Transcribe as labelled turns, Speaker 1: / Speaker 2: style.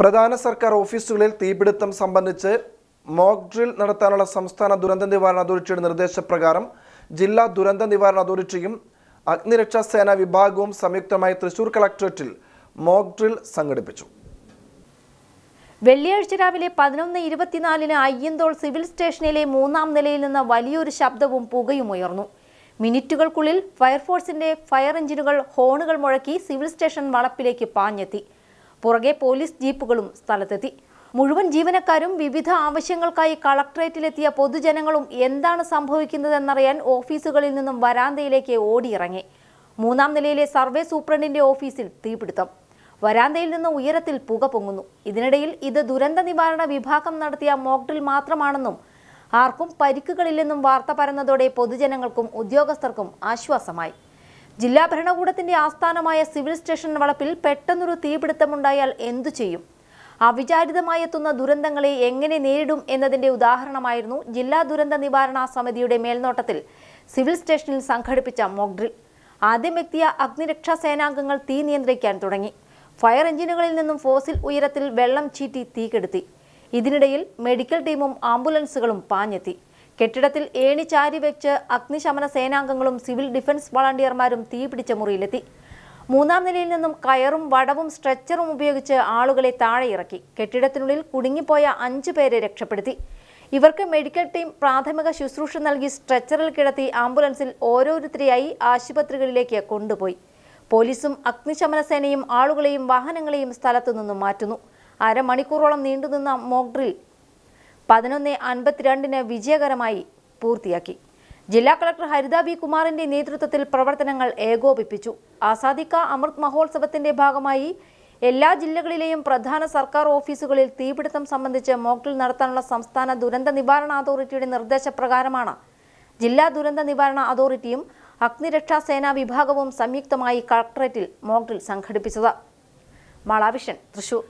Speaker 1: പ്രധാന സർക്കാർ ഓഫീസുകളിൽ തീപിടുത്തം സംബന്ധിച്ച് മോക്ക് ഡ്രിൽ നടത്താനുള്ള സംസ്ഥാന ദുരന്ത നിവാരണ അതോറിറ്റിയുടെ നിർദ്ദേശപ്രകാരം ജില്ലാ ദുരന്ത നിവാരണ അതോറിറ്റിയും അഗ്നിരക്ഷാ സേനാ വിഭാഗവും സംയുക്തമായി തൃശൂർ കളക്ടറേറ്റിൽ മോക്ക് ഡ്രിൽ സംഘടിപ്പിച്ചു
Speaker 2: വെള്ളിയാഴ്ച രാവിലെ പതിനൊന്ന് ഇരുപത്തിനാലിന് അയ്യന്തോൾ സിവിൽ സ്റ്റേഷനിലെ മൂന്നാം നിലയിൽ നിന്ന് വലിയൊരു ശബ്ദവും പുകയും ഉയർന്നു മിനിറ്റുകൾക്കുള്ളിൽ ഫയർഫോഴ്സിന്റെ ഫയർ എഞ്ചിനുകൾ ഹോണുകൾ മുഴക്കി സിവിൽ സ്റ്റേഷൻ വളപ്പിലേക്ക് പാഞ്ഞെത്തി പുറകെ പോലീസ് ജീപ്പുകളും സ്ഥലത്തെത്തി മുഴുവൻ ജീവനക്കാരും വിവിധ ആവശ്യങ്ങൾക്കായി കളക്ട്രേറ്റിലെത്തിയ പൊതുജനങ്ങളും എന്താണ് സംഭവിക്കുന്നതെന്നറിയാൻ ഓഫീസുകളിൽ നിന്നും വരാന്തയിലേക്ക് ഓടിയിറങ്ങി മൂന്നാം നിലയിലെ സർവേ സൂപ്രണ്ടിന്റെ ഓഫീസിൽ തീപിടുത്തം വരാന്തയിൽ നിന്ന് ഉയരത്തിൽ പുക പൊങ്ങുന്നു ഇതിനിടയിൽ ഇത് ദുരന്ത നിവാരണ വിഭാഗം നടത്തിയ മോക്ഡ്രിൽ മാത്രമാണെന്നും ആർക്കും പരിക്കുകളില്ലെന്നും വാർത്ത പരന്നതോടെ പൊതുജനങ്ങൾക്കും ഉദ്യോഗസ്ഥർക്കും ആശ്വാസമായി ജില്ലാ ഭരണകൂടത്തിന്റെ ആസ്ഥാനമായ സിവിൽ സ്റ്റേഷൻ വളപ്പിൽ പെട്ടെന്നൊരു തീപിടുത്തമുണ്ടായാൽ എന്തു ചെയ്യും അവിചാരിതമായെത്തുന്ന ദുരന്തങ്ങളെ എങ്ങനെ നേരിടും എന്നതിന്റെ ഉദാഹരണമായിരുന്നു ജില്ലാ ദുരന്ത നിവാരണ സമിതിയുടെ മേൽനോട്ടത്തിൽ സിവിൽ സ്റ്റേഷനിൽ സംഘടിപ്പിച്ച മോക്ഡ്രിൽ ആദ്യം എത്തിയ അഗ്നിരക്ഷാ സേനാംഗങ്ങൾ തീ നിയന്ത്രിക്കാൻ തുടങ്ങി ഫയർ എഞ്ചിനുകളിൽ നിന്നും ഫോസിൽ ഉയരത്തിൽ വെള്ളം ചീറ്റി തീ കെടുത്തി ഇതിനിടയിൽ മെഡിക്കൽ ടീമും ആംബുലൻസുകളും പാഞ്ഞെത്തി കെട്ടിടത്തിൽ ഏണി ചാരി വെച്ച് അഗ്നിശമന സേനാംഗങ്ങളും സിവിൽ ഡിഫൻസ് വളണ്ടിയർമാരും തീപിടിച്ച മുറിയിലെത്തി മൂന്നാം നിലയിൽ നിന്നും കയറും വടവും സ്ട്രെച്ചറും ഉപയോഗിച്ച് ആളുകളെ താഴെ ഇറക്കി കെട്ടിടത്തിനുള്ളിൽ കുടുങ്ങിപ്പോയ അഞ്ചു പേരെ രക്ഷപ്പെടുത്തി ഇവർക്ക് മെഡിക്കൽ ടീം പ്രാഥമിക ശുശ്രൂഷ നൽകി സ്ട്രെച്ചറിൽ കിടത്തി ആംബുലൻസിൽ ഓരോരുത്തരെയായി ആശുപത്രികളിലേക്ക് കൊണ്ടുപോയി പോലീസും അഗ്നിശമന സേനയും ആളുകളെയും വാഹനങ്ങളെയും സ്ഥലത്തു നിന്നും മാറ്റുന്നു അരമണിക്കൂറോളം നീണ്ടുനിന്ന മോക്ഡ്രിൽ പതിനൊന്ന് അൻപത്തിരണ്ടിന് വിജയകരമായി പൂർത്തിയാക്കി ജില്ലാ കളക്ടർ ഹരിത ബി കുമാറിന്റെ നേതൃത്വത്തിൽ പ്രവർത്തനങ്ങൾ ഏകോപിപ്പിച്ചു ആസാദിക്ക അമൃത് മഹോത്സവത്തിന്റെ ഭാഗമായി എല്ലാ ജില്ലകളിലെയും പ്രധാന സർക്കാർ ഓഫീസുകളിൽ തീപിടുത്തം സംബന്ധിച്ച് മോക്ഡിൽ നടത്താനുള്ള സംസ്ഥാന ദുരന്ത നിവാരണ അതോറിറ്റിയുടെ നിർദ്ദേശപ്രകാരമാണ് ജില്ലാ ദുരന്ത നിവാരണ അതോറിറ്റിയും അഗ്നിരക്ഷാ സേനാ വിഭാഗവും സംയുക്തമായി കളക്ടറേറ്റിൽ മോക്ഡിൽ സംഘടിപ്പിച്ചത് മാളാവിഷൻ തൃശൂർ